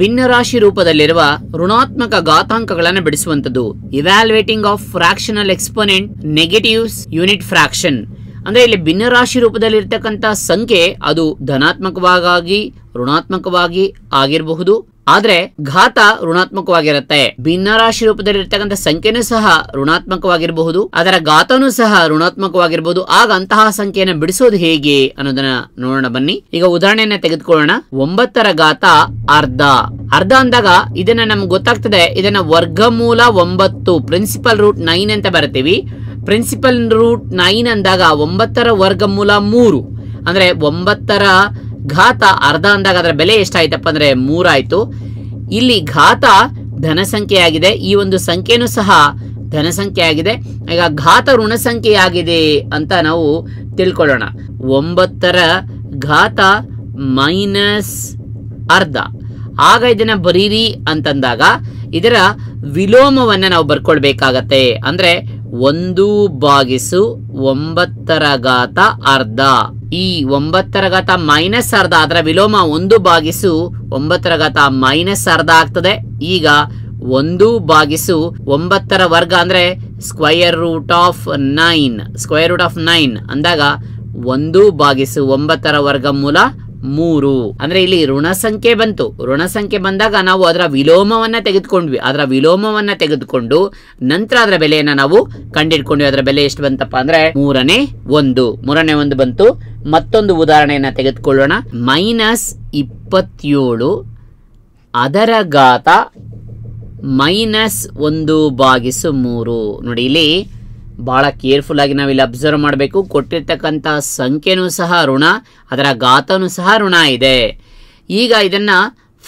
ಭಿನ್ನರಾಶಿ ರೂಪದಲ್ಲಿರುವ ಋಣಾತ್ಮಕ ಘಾತಾಂಕಗಳನ್ನು ಬಿಡಿಸುವಂತದ್ದು evaluating of fractional exponent negatives unit fraction ಅಂದ್ರೆ ಇಲ್ಲಿ ಭಿನ್ನರಾಶಿ ರೂಪದಲ್ಲಿರ್ತಕ್ಕಂಥ ಸಂಖ್ಯೆ ಅದು ಧನಾತ್ಮಕವಾಗಿ ಋಣಾತ್ಮಕವಾಗಿ ಆಗಿರಬಹುದು ಆದ್ರೆ ಘಾತ ಋಣಾತ್ಮಕವಾಗಿರುತ್ತೆ ಭಿನ್ನರಾಶಿ ರೂಪದಲ್ಲಿ ಇರ್ತಕ್ಕಂಥ ಸಂಖ್ಯೆನೂ ಸಹ ಋಣಾತ್ಮಕವಾಗಿರಬಹುದು ಅದರ ಘಾತನೂ ಸಹ ಋಣಾತ್ಮಕವಾಗಿರಬಹುದು ಆಗ ಅಂತಹ ಸಂಖ್ಯೆಯನ್ನು ಬಿಡಿಸೋದು ಹೇಗೆ ಅನ್ನೋದನ್ನ ನೋಡೋಣ ಬನ್ನಿ ಈಗ ಉದಾಹರಣೆಯನ್ನ ತೆಗೆದುಕೊಳ್ಳೋಣ ಒಂಬತ್ತರ ಘಾತ ಅರ್ಧ ಅರ್ಧ ಅಂದಾಗ ಇದನ್ನ ನಮ್ಗೆ ಗೊತ್ತಾಗ್ತದೆ ಇದನ್ನ ವರ್ಗಮೂಲ ಒಂಬತ್ತು ಪ್ರಿನ್ಸಿಪಲ್ ರೂಟ್ ನೈನ್ ಅಂತ ಬರ್ತೀವಿ ಪ್ರಿನ್ಸಿಪಲ್ ರೂಟ್ ನೈನ್ ಅಂದಾಗ ಒಂಬತ್ತರ ವರ್ಗಮೂಲ ಮೂರು ಅಂದ್ರೆ ಒಂಬತ್ತರ ಘಾತ ಅರ್ಧ ಅಂದಾಗ ಅದರ ಬೆಲೆ ಎಷ್ಟಾಯ್ತಪ್ಪ ಅಂದ್ರೆ ಮೂರಾಯ್ತು ಇಲ್ಲಿ ಘಾತ ಧನ ಆಗಿದೆ ಈ ಒಂದು ಸಂಖ್ಯೆನೂ ಸಹ ಧನ ಆಗಿದೆ ಈಗ ಘಾತ ಋಣ ಆಗಿದೆ ಅಂತ ನಾವು ತಿಳ್ಕೊಳ್ಳೋಣ ಒಂಬತ್ತರ ಘಾತ ಮೈನಸ್ ಅರ್ಧ ಆಗ ಇದನ್ನ ಬರೀರಿ ಅಂತಂದಾಗ ಇದರ ವಿಲೋಮವನ್ನ ನಾವು ಬರ್ಕೊಳ್ಬೇಕಾಗತ್ತೆ ಅಂದ್ರೆ ಒಂದು ಬಾಗಿಸು ಒಂಬತ್ತರ ಘಾತ ಅರ್ಧ ಈ ಒಂಬತ್ತರ ಘಾತ ಮೈನಸ್ ಅರ್ಧ ಅದರ ವಿಲೋಮ ಒಂದು ಬಾಗಿಸು ಒಂಬತ್ತರ ಘಾತ ಮೈನಸ್ ಅರ್ಧ ಆಗ್ತದೆ ಈಗ ಒಂದು ಬಾಗಿಸು ಒಂಬತ್ತರ ವರ್ಗ ಅಂದ್ರೆ square root of nine square root of nine ಅಂದಾಗ ಒಂದು ಬಾಗಿಸು ಒಂಬತ್ತರ ವರ್ಗ ಮೂಲ ಮೂರು ಅಂದ್ರೆ ಇಲ್ಲಿ ಋಣ ಸಂಖ್ಯೆ ಬಂತು ಋಣ ಸಂಖ್ಯೆ ಬಂದಾಗ ನಾವು ಅದರ ವಿಲೋಮವನ್ನ ತೆಗೆದುಕೊಂಡ್ವಿ ಅದರ ವಿಲೋಮವನ್ನ ತೆಗೆದುಕೊಂಡು ನಂತರ ಅದರ ಬೆಲೆಯನ್ನ ನಾವು ಕಂಡಿಡ್ಕೊಂಡ್ವಿ ಅದರ ಬೆಲೆ ಎಷ್ಟು ಬಂತಪ್ಪ ಅಂದ್ರೆ ಮೂರನೇ ಒಂದು ಮೂರನೇ ಒಂದು ಬಂತು ಮತ್ತೊಂದು ಉದಾಹರಣೆಯನ್ನ ತೆಗೆದುಕೊಳ್ಳೋಣ ಮೈನಸ್ ಇಪ್ಪತ್ತೇಳು ಅದರ ಘಾತ ಮೈನಸ್ ಒಂದು ಬಾಗಿಸು ಮೂರು ನೋಡಿ ಇಲ್ಲಿ ಭಾಳ ಕೇರ್ಫುಲ್ ಆಗಿ ನಾವಿಲ್ಲಿ ಅಬ್ಸರ್ವ್ ಮಾಡಬೇಕು ಕೊಟ್ಟಿರ್ತಕ್ಕಂಥ ಸಂಖ್ಯೆನೂ ಸಹ ಋಣ ಅದರ ಗಾತನೂ ಸಹ ಋಣ ಇದೆ ಈಗ ಇದನ್ನು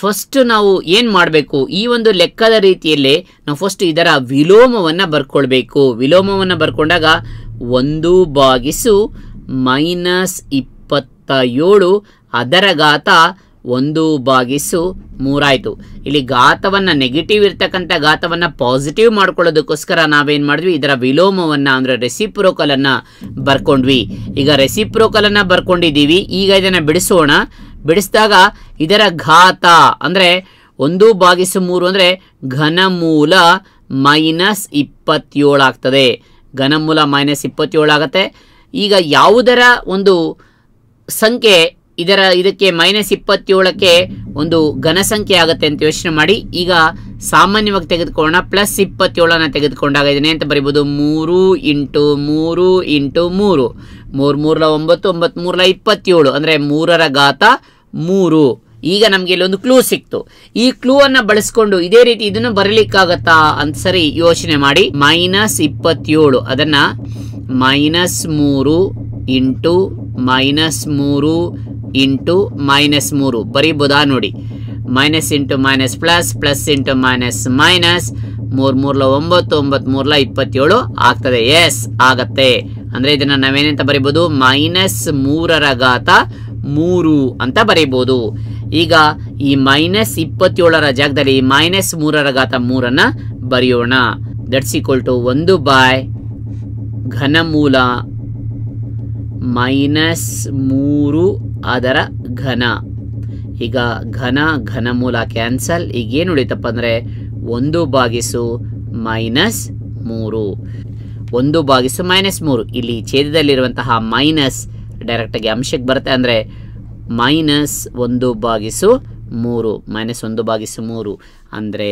ಫಸ್ಟ್ ನಾವು ಏನು ಮಾಡಬೇಕು ಈ ಒಂದು ಲೆಕ್ಕದ ರೀತಿಯಲ್ಲಿ ನಾವು ಫಸ್ಟ್ ಇದರ ವಿಲೋಮವನ್ನು ಬರ್ಕೊಳ್ಬೇಕು ವಿಲೋಮವನ್ನು ಬರ್ಕೊಂಡಾಗ ಒಂದು ಬಾಗಿಸು ಮೈನಸ್ ಇಪ್ಪತ್ತ ಏಳು ಅದರ ಘಾತ ಒಂದು ಬಾಗಿಸು ಮೂರಾಯಿತು ಇಲ್ಲಿ ಗಾತವನ್ನು ನೆಗೆಟಿವ್ ಇರ್ತಕ್ಕಂಥ ಘಾತವನ್ನು ಪಾಸಿಟಿವ್ ಮಾಡ್ಕೊಳ್ಳೋದಕ್ಕೋಸ್ಕರ ನಾವೇನು ಮಾಡಿದ್ವಿ ಇದರ ವಿಲೋಮವನ್ನು ಅಂದರೆ ರೆಸಿಪ್ರೋಕಲನ್ನು ಬರ್ಕೊಂಡ್ವಿ ಈಗ ರೆಸಿಪ್ರೋಕಲನ್ನು ಬರ್ಕೊಂಡಿದ್ದೀವಿ ಈಗ ಇದನ್ನು ಬಿಡಿಸೋಣ ಬಿಡಿಸಿದಾಗ ಇದರ ಘಾತ ಅಂದರೆ ಒಂದು ಬಾಗಿಸು ಮೂರು ಅಂದರೆ ಘನಮೂಲ ಮೈನಸ್ ಇಪ್ಪತ್ತೇಳು ಆಗ್ತದೆ ಘನಮೂಲ ಮೈನಸ್ ಇಪ್ಪತ್ತೇಳು ಆಗುತ್ತೆ ಈಗ ಯಾವುದರ ಒಂದು ಸಂಖ್ಯೆ ಇದರ ಇದಕ್ಕೆ ಮೈನಸ್ ಇಪ್ಪತ್ತೇಳಕ್ಕೆ ಒಂದು ಘನಸಂಖ್ಯೆ ಸಂಖ್ಯೆ ಆಗುತ್ತೆ ಅಂತ ಯೋಚನೆ ಮಾಡಿ ಈಗ ಸಾಮಾನ್ಯವಾಗಿ ತೆಗೆದುಕೊಳ್ಳೋಣ ಪ್ಲಸ್ ಇಪ್ಪತ್ತೇಳನ್ನು ತೆಗೆದುಕೊಂಡಾಗ ಇದನ್ನೇ ಅಂತ ಬರಿಬೋದು ಮೂರು ಇಂಟು ಮೂರು ಇಂಟು ಮೂರು ಮೂರು ಮೂರಲ ಒಂಬತ್ತು ಒಂಬತ್ತು ಮೂರಲ ಇಪ್ಪತ್ತೇಳು ಅಂದರೆ ಮೂರರ ಘಾತ ಮೂರು ಈಗ ನಮಗೆ ಇಲ್ಲೊಂದು ಕ್ಲೂ ಸಿಕ್ತು ಈ ಕ್ಲೂ ಅನ್ನು ಬಳಸ್ಕೊಂಡು ಇದೇ ರೀತಿ ಇದನ್ನು ಬರಲಿಕ್ಕಾಗತ್ತಾ ಅಂತ ಸರಿ ಯೋಚನೆ ಮಾಡಿ ಮೈನಸ್ ಇಪ್ಪತ್ತೇಳು ಅದನ್ನು ಮೈನಸ್ ಮೂರು ಇಂಟು ಮೈನಸ್ ಮೂರು ಇಂಟು ಮೈನಸ್ ಮೂರು ಬರೀಬೋದಾ ನೋಡಿ minus into minus plus plus into minus minus ಮೂರು ಮೂರ್ಲ ಒಂಬತ್ತು ಒಂಬತ್ತು ಮೂರ್ಲ ಇಪ್ಪತ್ತೇಳು ಆಗ್ತದೆ ಎಸ್ ಆಗತ್ತೆ ಅಂದ್ರೆ ಇದನ್ನ ನಾವೇನಂತ ಬರೀಬೋದು ಮೈನಸ್ ಮೂರರ ಘಾತ ಮೂರು ಅಂತ ಬರೀಬೋದು ಈಗ ಈ ಮೈನಸ್ ಇಪ್ಪತ್ತೇಳರ ಜಾಗದಲ್ಲಿ ಮೈನಸ್ ಮೂರರ ಘಾತ ಮೂರನ್ನ ಬರೆಯೋಣ ದಟ್ಸ್ ಟು ಒಂದು ಬಾಯ್ ಮೂಲ ಮೈನಸ್ ಮೂರು ಅದರ ಘನ ಈಗ ಘನ ಘನ ಮೂಲ ಕ್ಯಾನ್ಸಲ್ ಈಗೇನು ಉಳಿತಪ್ಪ ಅಂದರೆ ಒಂದು ಬಾಗಿಸು ಮೈನಸ್ ಮೂರು ಒಂದು ಬಾಗಿಸು ಮೈನಸ್ ಮೂರು ಇಲ್ಲಿ ಛೇದದಲ್ಲಿರುವಂತಹ ಮೈನಸ್ ಡೈರೆಕ್ಟಾಗಿ ಅಂಶಕ್ಕೆ ಬರುತ್ತೆ ಅಂದರೆ ಮೈನಸ್ ಒಂದು ಬಾಗಿಸು ಮೂರು ಮೈನಸ್ ಒಂದು ಬಾಗಿಸು ಮೂರು ಅಂದರೆ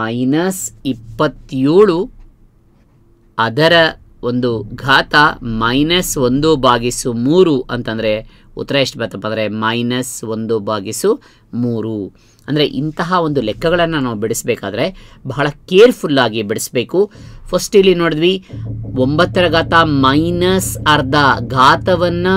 ಮೈನಸ್ ಇಪ್ಪತ್ತೇಳು ಅದರ ಒಂದು ಘಾತ ಮೈನಸ್ ಒಂದು ಬಾಗಿಸು ಮೂರು ಅಂತಂದರೆ ಉತ್ತರ ಎಷ್ಟು ಬರ್ತಪ್ಪ ಅಂದರೆ ಮೈನಸ್ ಒಂದು ಬಾಗಿಸು ಮೂರು ಅಂದರೆ ಇಂತಹ ಒಂದು ಲೆಕ್ಕಗಳನ್ನು ನಾವು ಬಿಡಿಸಬೇಕಾದ್ರೆ ಬಹಳ ಕೇರ್ಫುಲ್ಲಾಗಿ ಬಿಡಿಸ್ಬೇಕು ಫಸ್ಟ್ ಇಲ್ಲಿ ನೋಡಿದ್ವಿ ಒಂಬತ್ತರ ಘಾತ ಮೈನಸ್ ಅರ್ಧ ಘಾತವನ್ನು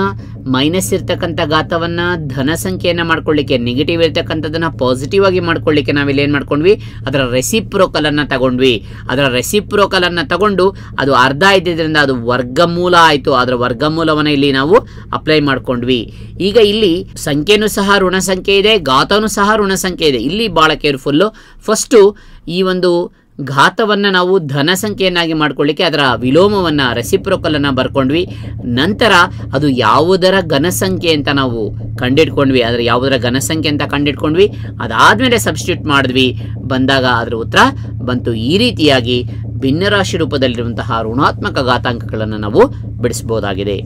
ಮೈನಸ್ ಇರ್ತಕ್ಕಂಥ ಘಾತವನ್ನ ಧನ ಸಂಖ್ಯೆಯನ್ನ ಮಾಡ್ಕೊಳ್ಳಿಕ್ಕೆ ನೆಗೆಟಿವ್ ಇರ್ತಕ್ಕಂಥದನ್ನ ಪಾಸಿಟಿವ್ ಆಗಿ ಮಾಡ್ಕೊಳ್ಳಿಕ್ಕೆ ಇಲ್ಲಿ ಏನು ಮಾಡ್ಕೊಂಡ್ವಿ ಅದರ ರೆಸಿಪ್ರೋಕಲ್ ಅನ್ನ ತಗೊಂಡ್ವಿ ಅದರ ರೆಸಿಪ್ರೋಕಲ್ ಅನ್ನ ತಗೊಂಡು ಅದು ಅರ್ಧ ಇದ್ದಿದ್ದರಿಂದ ಅದು ವರ್ಗಮೂಲ ಆಯಿತು ಅದರ ವರ್ಗಮೂಲವನ್ನ ಇಲ್ಲಿ ನಾವು ಅಪ್ಲೈ ಮಾಡ್ಕೊಂಡ್ವಿ ಈಗ ಇಲ್ಲಿ ಸಂಖ್ಯೆನೂ ಸಹ ಋಣ ಸಂಖ್ಯೆ ಇದೆ ಘಾತನೂ ಸಹ ಋಣ ಸಂಖ್ಯೆ ಇದೆ ಇಲ್ಲಿ ಬಹಳ ಕೇರ್ಫುಲ್ಲು ಫಸ್ಟು ಈ ಒಂದು ಘಾತವನ್ನು ನಾವು ಧನ ಸಂಖ್ಯೆಯನ್ನಾಗಿ ಮಾಡ್ಕೊಳ್ಳಿಕ್ಕೆ ಅದರ ವಿಲೋಮವನ್ನು ರೆಸಿಪ್ರೋಕಲನ್ನು ಬರ್ಕೊಂಡ್ವಿ ನಂತರ ಅದು ಯಾವುದರ ಘನ ಅಂತ ನಾವು ಕಂಡಿಡ್ಕೊಂಡ್ವಿ ಅದರ ಯಾವುದರ ಘನ ಅಂತ ಕಂಡಿಡ್ಕೊಂಡ್ವಿ ಅದಾದಮೇಲೆ ಸಬ್ಸ್ಟಿಟ್ಯೂಟ್ ಮಾಡಿದ್ವಿ ಬಂದಾಗ ಅದರ ಉತ್ತರ ಬಂತು ಈ ರೀತಿಯಾಗಿ ಭಿನ್ನರಾಶಿ ರೂಪದಲ್ಲಿರುವಂತಹ ಋಣಾತ್ಮಕ ಘಾತಾಂಕಗಳನ್ನು ನಾವು ಬಿಡಿಸ್ಬೋದಾಗಿದೆ